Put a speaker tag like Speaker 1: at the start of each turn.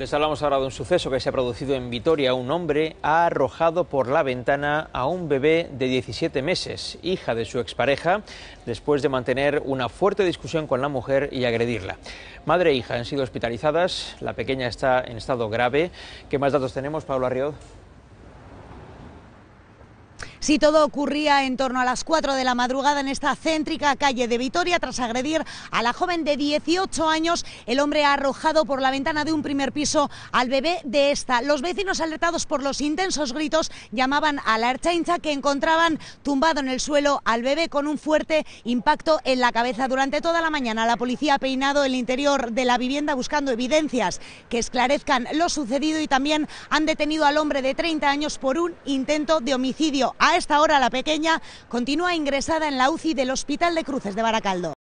Speaker 1: Les hablamos ahora de un suceso que se ha producido en Vitoria. Un hombre ha arrojado por la ventana a un bebé de 17 meses, hija de su expareja, después de mantener una fuerte discusión con la mujer y agredirla. Madre e hija han sido hospitalizadas, la pequeña está en estado grave. ¿Qué más datos tenemos, Pablo Arrioz?
Speaker 2: Si todo ocurría en torno a las 4 de la madrugada en esta céntrica calle de Vitoria, tras agredir a la joven de 18 años, el hombre ha arrojado por la ventana de un primer piso al bebé de esta. Los vecinos alertados por los intensos gritos llamaban a la hincha que encontraban tumbado en el suelo al bebé con un fuerte impacto en la cabeza. Durante toda la mañana la policía ha peinado el interior de la vivienda buscando evidencias que esclarezcan lo sucedido y también han detenido al hombre de 30 años por un intento de homicidio. A esta hora la pequeña continúa ingresada en la UCI del Hospital de Cruces de Baracaldo.